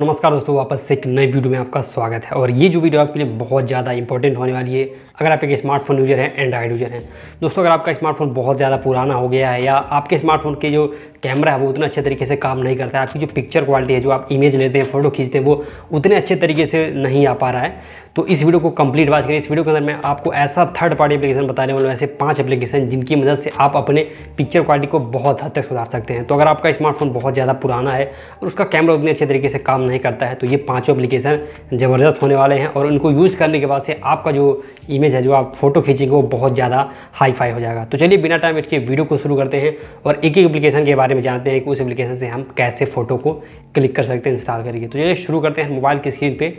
नमस्कार दोस्तों वापस से एक नए वीडियो में आपका स्वागत है और ये जो वीडियो आपके लिए बहुत ज़्यादा इंपॉर्टेंट होने वाली है अगर आप एक स्मार्टफोन यूज़र हैं एंड्रॉयड यूज़र हैं दोस्तों अगर आपका स्मार्टफोन बहुत ज़्यादा पुराना हो गया है या आपके स्मार्टफोन के जो कैमरा है वो उतना अच्छे तरीके से काम नहीं करता है आपकी जो पिक्चर क्वालिटी है जो आप इमेज लेते हैं फोटो खींचते हैं वो उतने अच्छे तरीके से नहीं आ पा रहा है तो इस वीडियो को कंप्लीट बात करें इस वीडियो के अंदर मैं आपको ऐसा थर्ड पार्टी एप्लीकेशन बताने वाला ऐसे पाँच एप्लीकेशन जिनकी मदद से आप अपने पिक्चर क्वालिटी को बहुत हद तक सुधार सकते हैं तो अगर आपका स्मार्टफोन बहुत ज़्यादा पुराना है और उसका कैमरा उतने अच्छे तरीके से काम नहीं करता है तो ये पाँचों एप्लीकेशन ज़बरदस्त होने वाले हैं और उनको यूज़ करने के बाद से आपका जो इमेज है जो आप फोटो खींचेंगे वो बहुत ज़्यादा हाई फाई हो जाएगा तो चलिए बिना टाइम वेट के वीडियो को शुरू करते हैं और एक एक एप्लीकेशन के बारे में जानते हैं कि उस एप्लीकेशन से हम कैसे फ़ोटो को क्लिक कर सकते हैं इंस्टॉल करके तो चलिए शुरू करते हैं मोबाइल की स्क्रीन पर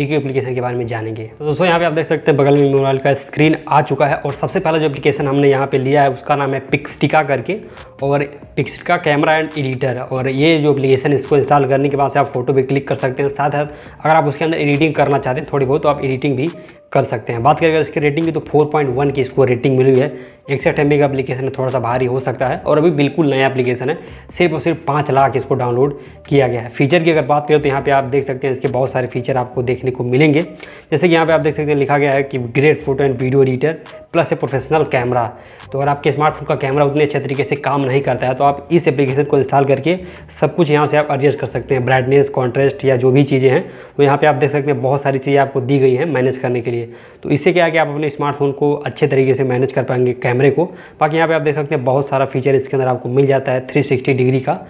एक ही एप्लीकेशन के बारे में जानेंगे तो दोस्तों यहाँ पे आप देख सकते हैं बगल में मोबाइल का स्क्रीन आ चुका है और सबसे पहला जो एप्लीकेशन हमने यहाँ पे लिया है उसका नाम है पिक्सटिका करके और पिक्सटिका कैमरा एंड एडिटर और ये जो एप्लीकेशन इसको इंस्टॉल करने के बाद से आप फोटो भी क्लिक कर सकते हैं साथ साथ अगर आप उसके अंदर एडिटिंग करना चाहते हैं थोड़ी बहुत तो आप एडिटिंग भी कर सकते हैं बात करें अगर इसकी रेटिंग की तो 4.1 की इसको रेटिंग मिली है एक्सेट एम का एप्लीकेशन है थोड़ा सा भारी हो सकता है और अभी बिल्कुल नया एप्लीकेशन है सिर्फ और सिर्फ पाँच लाख इसको डाउनलोड किया गया है फीचर की अगर बात करें तो यहाँ पे आप देख सकते हैं इसके बहुत सारे फीचर आपको देखने को मिलेंगे जैसे कि यहाँ पे आप देख सकते हैं लिखा गया है कि great photo and video editor plus है प्रोफेशनल कैमरा तो अगर आपके स्मार्टफोन का कैमरा उतने अच्छे तरीके से काम नहीं करता है तो आप इस एप्लीकेशन को इंस्टॉल करके सब कुछ यहाँ से आप एडजस्ट कर सकते हैं ब्राइटनेस कॉन्ट्रेस्ट या जो भी चीज़ें हैं वो तो यहाँ पर आप देख सकते हैं बहुत सारी चीज़ें आपको दी गई हैं मैनेज करने के लिए तो इससे क्या है कि आप अपने स्मार्टफोन को अच्छे तरीके से मैनेज कर पाएंगे कैमरे को बाकी यहाँ पर आप देख सकते हैं बहुत सारा फीचर इसके अंदर आपको मिल जाता है थ्री डिग्री का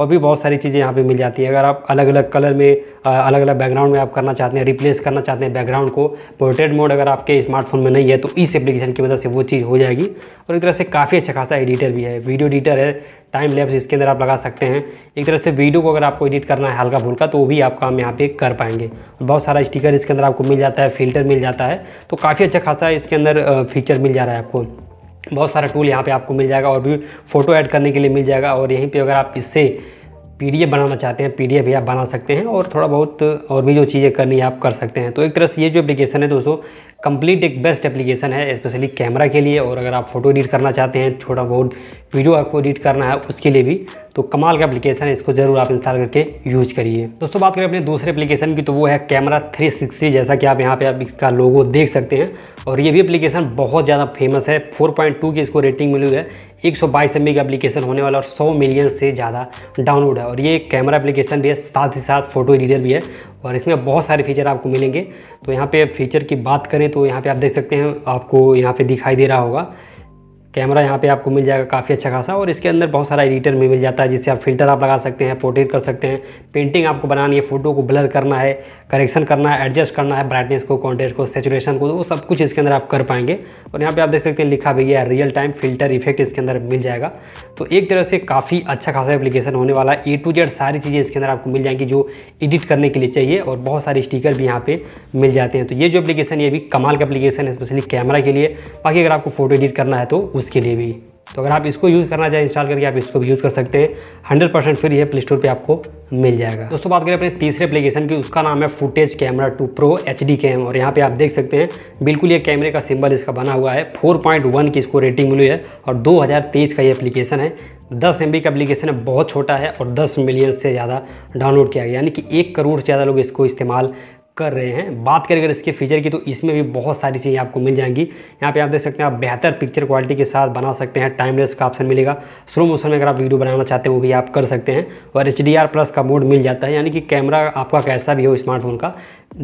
और भी बहुत सारी चीज़ें यहाँ पे मिल जाती है अगर आप अलग अलग कलर में अलग अलग बैकग्राउंड में आप करना चाहते हैं रिप्लेस करना चाहते हैं बैकग्राउंड को पोर्ट्रेट मोड अगर आपके स्मार्टफोन में नहीं है तो इस एप्लीकेशन की वजह से वो चीज़ हो जाएगी और एक तरह से काफ़ी अच्छा खासा एडिटर भी है वीडियो एडिटर है टाइम लैब्स इसके अंदर आप लगा सकते हैं एक तरह से वीडियो को अगर आपको एडिट करना है हल्का फुल्का तो वो भी आप काम यहाँ पे कर पाएंगे बहुत सारा स्टिकर इसके अंदर आपको मिल जाता है फिल्टर मिल जाता है तो काफ़ी अच्छा खासा इसके अंदर फीचर मिल जा रहा है आपको बहुत सारा टूल यहाँ पे आपको मिल जाएगा और भी फ़ोटो ऐड करने के लिए मिल जाएगा और यहीं पे अगर आप इससे पीडीएफ बनाना चाहते हैं पीडीएफ भी आप बना सकते हैं और थोड़ा बहुत और भी जो चीज़ें करनी है आप कर सकते हैं तो एक तरह से ये जो एप्लीकेशन है दोस्तों कंप्लीट एक बेस्ट एप्लीकेशन है स्पेशली कैमरा के लिए और अगर आप फोटो एडिट करना चाहते हैं छोटा बहुत वीडियो आपको एडिट करना है उसके लिए भी तो कमाल का एप्लीकेशन है इसको ज़रूर आप इंस्टॉल करके यूज करिए दोस्तों बात करें अपने दूसरे एप्लीकेशन की तो वो है कैमरा 360 जैसा कि आप यहाँ पे आप इसका लोगो देख सकते हैं और ये भी एप्लीकेशन बहुत ज़्यादा फेमस है 4.2 की इसको रेटिंग मिली हुई है एक सौ बाईस एम बी का एप्लीकेशन होने वाला और सौ मिलियन से ज़्यादा डाउनलोड है और ये कैमरा एप्लीकेशन भी है साथ ही साथ फोटो एडिटर भी है और इसमें बहुत सारे फीचर आपको मिलेंगे तो यहाँ पे फीचर की बात करें तो यहाँ पे आप देख सकते हैं आपको यहाँ पे दिखाई दे रहा होगा कैमरा यहाँ पे आपको मिल जाएगा काफ़ी अच्छा खासा और इसके अंदर बहुत सारा एडिटर भी मिल जाता है जिससे आप फिल्टर आप लगा सकते हैं पोर्ट्रेट कर सकते हैं पेंटिंग आपको बनानी है फ़ोटो को ब्लर करना है करेक्शन करना है एडजस्ट करना है ब्राइटनेस को कॉन्टेस्ट को सेचुरेशन को वो सब कुछ इसके अंदर आप कर पाएंगे और यहाँ पर आप देख सकते हैं लिखा भी गया रियल टाइम फिल्टर इफेक्ट इसके अंदर मिल जाएगा तो एक तरह से काफ़ी अच्छा खासा एप्लीकेशन होने वाला है ए टू जेड सारी चीज़ें इसके अंदर आपको मिल जाएंगी जो एडिट करने के लिए चाहिए और बहुत सारे स्टिकर भी यहाँ पर मिल जाते हैं तो ये जो एप्लीकेशन ये भी कमाल का एप्लीकेशन है स्पेशली कैमरा के लिए बाकी अगर आपको फोटो एडिट करना है तो उसके लिए भी तो अगर आप इसको यूज़ करना चाहें इंस्टॉल करके आप इसको भी यूज़ कर सकते हैं हंड्रेड परसेंट फ्री है प्ले स्टोर पर आपको मिल जाएगा दोस्तों बात करें अपने तीसरे एप्लीकेशन की उसका नाम है footage camera two pro HD डी कैम और यहाँ पे आप देख सकते हैं बिल्कुल ये कैमरे का सिंबल इसका बना हुआ है 4.1 की इसको रेटिंग मिली है और तेईस का ये एप्लीकेशन है दस एम का एप्लीकेशन है बहुत छोटा है और दस मिलियन से ज़्यादा डाउनलोड किया गया यानी कि एक करोड़ से ज़्यादा लोग इसको इस्तेमाल कर रहे हैं बात करें अगर इसके फीचर की तो इसमें भी बहुत सारी चीज़ें आपको मिल जाएंगी यहाँ पे आप देख सकते हैं आप बेहतर पिक्चर क्वालिटी के साथ बना सकते हैं टाइमलेस का ऑप्शन मिलेगा स्लो मोशन में अगर आप वीडियो बनाना चाहते हैं वो भी आप कर सकते हैं और एच प्लस का मोड मिल जाता है यानी कि कैमरा आपका कैसा भी हो स्मार्टफोन का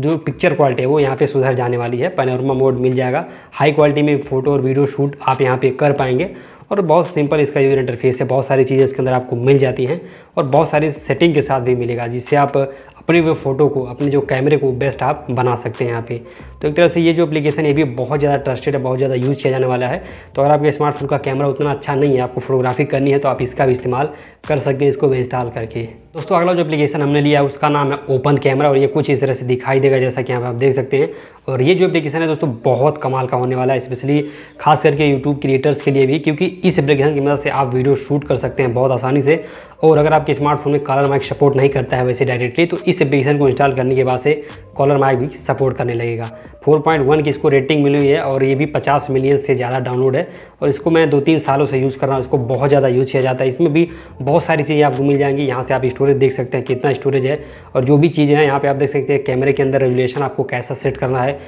जो पिक्चर क्वालिटी है वो यहाँ पर सुधर जाने वाली है पैनोरमा मोड मिल जाएगा हाई क्वालिटी में फोटो और वीडियो शूट आप यहाँ पर कर पाएंगे और बहुत सिंपल इसका यूजर इंटरफेस है बहुत सारी चीज़ें इसके अंदर आपको मिल जाती हैं और बहुत सारी सेटिंग के साथ भी मिलेगा जिससे आप अपने वो फ़ोटो को अपने जो कैमरे को बेस्ट आप बना सकते हैं यहाँ पे तो एक तरह से ये जो एप्लीकेशन है ये भी बहुत ज़्यादा ट्रस्टेड है बहुत ज़्यादा यूज़ किया जाने वाला है तो अगर आपके स्मार्टफोन का कैमरा उतना अच्छा नहीं है आपको फोटोग्राफी करनी है तो आप इसका भी इस्तेमाल कर सकते हैं इसको भी इंस्टॉल करके दोस्तों अगला जो एप्लीकेशन हमने लिया है उसका नाम है ओपन कैमरा और ये कुछ इस तरह से दिखाई देगा जैसा कि यहाँ पर आप देख सकते हैं और ये जो एप्लीकेशन है दोस्तों बहुत कमाल का होने वाला है स्पेशली खास करके यूट्यूब क्रिएटर्स के लिए भी क्योंकि इस एप्लीकेशन की मदद से आप वीडियो शूट कर सकते हैं बहुत आसानी से और अगर आप आपके स्मार्टफोन में कॉलर माइक सपोर्ट नहीं करता है वैसे डायरेक्टली तो इस एप्लीकेशन को इंस्टॉल करने के बाद से कॉलर माइक भी सपोर्ट करने लगेगा 4.1 की इसको रेटिंग मिली हुई है और ये भी 50 मिलियन से ज़्यादा डाउनलोड है और इसको मैं दो तीन सालों से यूज़ कर रहा हूँ इसको बहुत ज़्यादा यूज़ किया जाता है इसमें भी बहुत सारी चीज़ें आपको मिल जाएंगी यहाँ से आप स्टोरेज देख सकते हैं कितना स्टोरेज है और जो भी चीज़ें हैं यहाँ पर आप देख सकते हैं कैमरे के अंदर रेगुलेशन आपको कैसा सेट करना है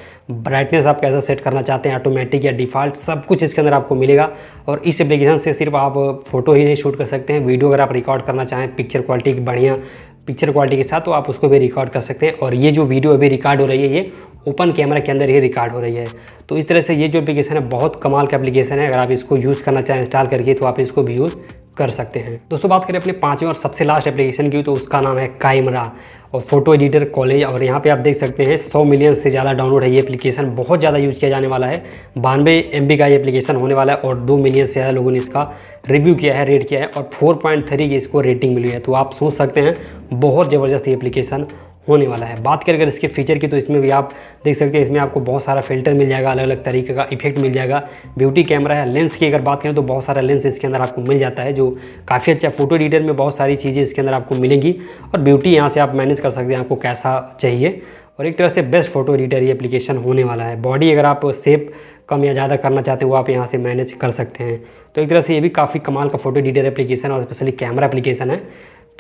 ब्राइटनेस आप कैसा सेट करना चाहते हैं ऑटोमेटिक या डिफ़ॉल्ट सब कुछ इसके अंदर आपको मिलेगा और इस एप्लीकेशन से सिर्फ आप फोटो ही नहीं शूट कर सकते हैं वीडियो अगर आप रिकॉर्ड करना चाहें है पिक्चर क्वालिटी की बढ़िया पिक्चर क्वालिटी के साथ तो आप उसको भी रिकॉर्ड कर सकते हैं और ये जो वीडियो अभी रिकॉर्ड हो रही है ये ओपन कैमरा के अंदर ही रिकॉर्ड हो रही है तो इस तरह से ये जो एप्लीकेशन है बहुत कमाल का एप्लीकेशन है अगर आप इसको यूज़ करना चाहें इंस्टॉल करके तो आप इसको भी यूज़ कर सकते हैं दोस्तों बात करें अपने पाँचवें और सबसे लास्ट एप्लीकेशन की तो उसका नाम है काइमरा और फोटो एडिटर कॉलेज और यहाँ पे आप देख सकते हैं 100 मिलियन से ज़्यादा डाउनलोड है ये एप्लीकेशन बहुत ज़्यादा यूज़ किया जाने वाला है बानवे एम का ये एप्लीकेशन होने वाला है और दो मिलियन से ज़्यादा लोगों ने इसका रिव्यू किया है रेट किया है और 4.3 की इसको रेटिंग मिली है तो आप सोच सकते हैं बहुत ज़बरदस्त ये एप्लीकेशन होने वाला है बात करें अगर इसके फीचर की तो इसमें भी आप देख सकते हैं इसमें आपको बहुत सारा फिल्टर मिल जाएगा अलग अलग तरीके का इफेक्ट मिल जाएगा ब्यूटी कैमरा है लेंस की अगर बात करें तो बहुत सारा लेंस इसके अंदर आपको मिल जाता है जो काफ़ी अच्छा फोटो एडिटर में बहुत सारी चीज़ें इसके अंदर आपको मिलेंगी और ब्यूटी यहाँ से आप मैनेज कर सकते हैं आपको कैसा चाहिए और एक तरह से बेस्ट फोटो एडिटर ये अप्लीकेशन होने वाला है बॉडी अगर आप सेप कम या ज़्यादा करना चाहते हो आप यहाँ से मैनेज कर सकते हैं तो एक तरह से ये भी काफ़ी कमाल का फोटो एडिटर एप्लीकेशन और स्पेशली कैमरा एप्लीकेशन है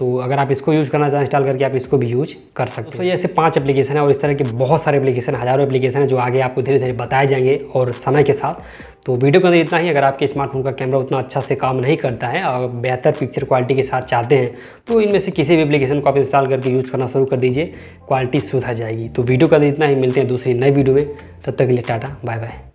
तो अगर आप इसको यूज़ करना चाहें इंस्टॉल करके आप इसको भी यूज कर सकते तो हैं तो ऐसे पांच एप्लीकेशन है और इस तरह के बहुत सारे एप्लीकेशन हज़ारों एप्लीकेशन है जो आगे आपको धीरे धीरे बताए जाएंगे और समय के साथ तो वीडियो के अंदर इतना ही अगर आपके स्मार्टफोन का कैमरा उतना अच्छा से काम नहीं करता है और बेहतर पिक्चर क्वालिटी के साथ चाहते हैं तो इनमें से किसी भी एप्लीकेशन को आप इंस्टॉल करके यूज़ करना शुरू कर दीजिए क्वालिटी सुधर जाएगी तो वीडियो के अंदर इतना ही मिलते हैं दूसरी नई वीडियो में तब तक के लिए टाटा बाय बाय